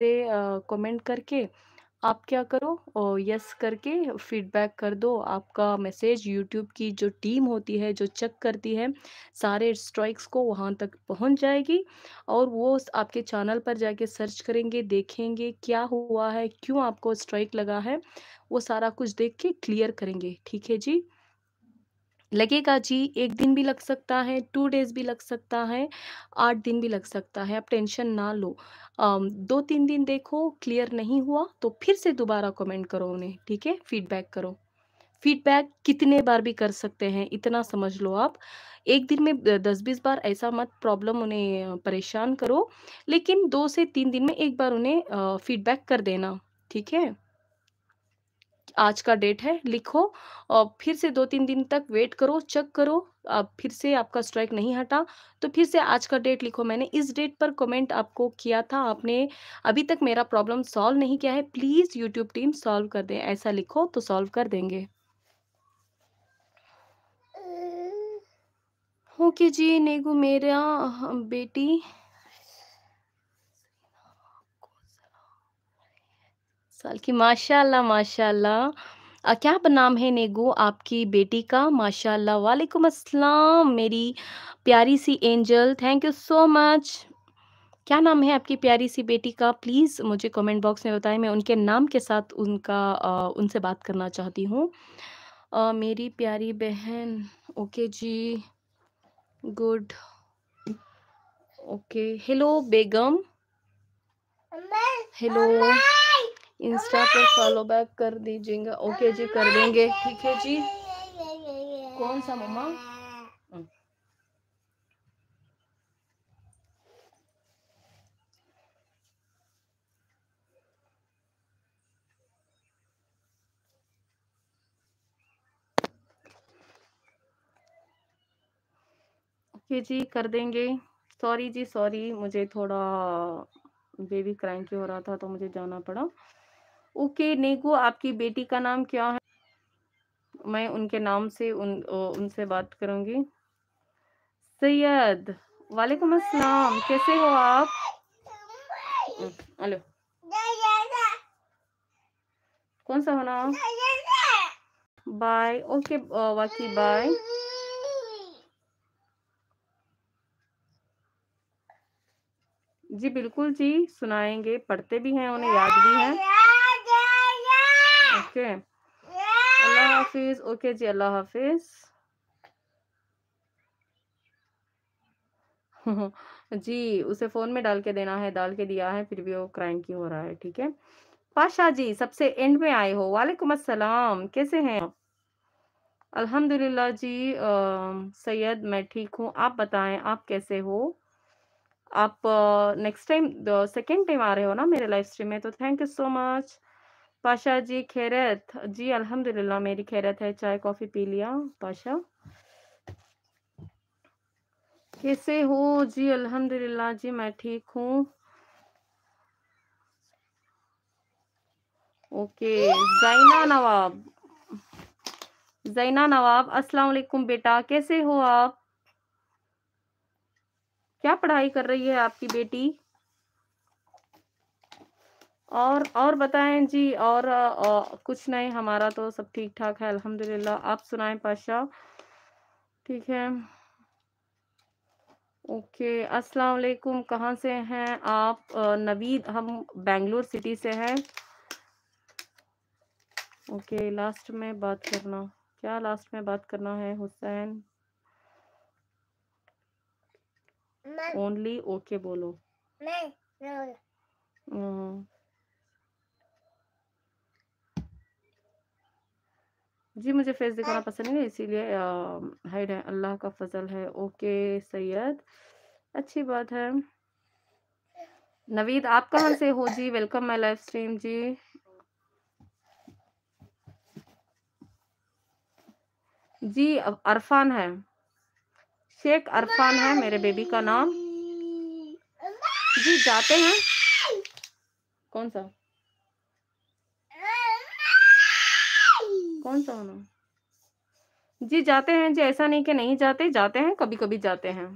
पे कमेंट करके आप क्या करो यस करके फीडबैक कर दो आपका मैसेज यूट्यूब की जो टीम होती है जो चेक करती है सारे स्ट्राइक्स को वहाँ तक पहुँच जाएगी और वो आपके चैनल पर जाके सर्च करेंगे देखेंगे क्या हुआ है क्यों आपको स्ट्राइक लगा है वो सारा कुछ देख के क्लियर करेंगे ठीक है जी लगेगा जी एक दिन भी लग सकता है टू डेज भी लग सकता है आठ दिन भी लग सकता है आप टेंशन ना लो दो तीन दिन देखो क्लियर नहीं हुआ तो फिर से दोबारा कमेंट करो उन्हें ठीक है फीडबैक करो फीडबैक कितने बार भी कर सकते हैं इतना समझ लो आप एक दिन में दस बीस बार ऐसा मत प्रॉब्लम उन्हें परेशान करो लेकिन दो से तीन दिन में एक बार उन्हें फीडबैक कर देना ठीक है आज का डेट है लिखो और फिर से दो तीन दिन तक वेट करो चेक करो आप फिर से आपका स्ट्राइक नहीं हटा तो फिर से आज का डेट लिखो मैंने इस डेट पर कमेंट आपको किया था आपने अभी तक मेरा प्रॉब्लम सॉल्व नहीं किया है प्लीज़ यूट्यूब टीम सॉल्व कर दें ऐसा लिखो तो सॉल्व कर देंगे ओके जी नेगू मेरा हाँ, बेटी साल की माशाल्लाह माशाल्लाह क्या नाम है नेगो आपकी बेटी का माशाल्लाह वालेकुम अस्सलाम मेरी प्यारी सी angel thank you so much क्या नाम है आपकी प्यारी सी बेटी का प्लीज़ मुझे कमेंट बॉक्स में बताएं मैं उनके नाम के साथ उनका उनसे बात करना चाहती हूँ मेरी प्यारी बहन ओके जी गुड ओके हेलो बेगम हेलो इंस्टा पर फॉलो बैक कर दीजिएगा ओके जी कर देंगे ठीक है जी कौन सा मम्मा हाँ। ओके जी कर देंगे सॉरी जी सॉरी मुझे थोड़ा बेबी क्राइम की हो रहा था तो मुझे जाना पड़ा ओके नेको आपकी बेटी का नाम क्या है मैं उनके नाम से उन उनसे बात करूंगी सैयद वालेकुम अस्सलाम कैसे हो आप हम्म, हेलो कौन सा होना बाय ओके वाकी बाय जी बिल्कुल जी सुनाएंगे पढ़ते भी हैं उन्हें याद भी है ओके अल्लाह हाफिज़ ओके जी अल्लाह हाफिज़ जी उसे फ़ोन में डाल के देना है डाल के दिया है फिर भी वो क्राइम क्यों हो रहा है ठीक है पाशा जी सबसे एंड में आए हो वालेकुम अस्सलाम कैसे हैं अल्हम्दुलिल्लाह जी सैयद मैं ठीक हूँ आप बताएं आप कैसे हो आप नेक्स्ट टाइम सेकेंड टाइम आ रहे हो ना मेरे लाइव स्ट्रीम में तो thank you so much Pasha जी खैरत जी अल्हम्दुलिल्लाह मेरी खैरत है चाय कॉफ़ी पी लिया पाशा कैसे हो जी अल्हम्दुलिल्लाह जी मैं ठीक हूँ ओके जैना नवाब जैना नवाब अस्सलाम वालेकुम बेटा कैसे हो आप क्या पढ़ाई कर रही है आपकी बेटी और और बताएं जी और, आ, कुछ नहीं हमारा तो सब ठीक ठाक है अल्हम्दुलिल्लाह आप सुनाएं पाशा ठीक है ओके अस्सलाम वालेकुम कहाँ से हैं आप नवीद हम बेंगलोर सिटी से हैं ओके लास्ट में बात करना क्या लास्ट में बात करना है हुसैन ओनली ओके बोलो मैं हम्म। जी मुझे फेस दिखाना हाँ। पसंद नहीं इसीलिए हाइड है अल्लाह का फजल है ओके सैयद अच्छी बात है नवीद आप कहाँ से हो जी वेलकम माई लाइव स्ट्रीम जी जी अरफान है शेख अरफान है मेरे बेबी का नाम जी जाते हैं कौन सा कौन सा होना जी जाते हैं जी ऐसा नहीं कि नहीं जाते जाते हैं कभी कभी जाते हैं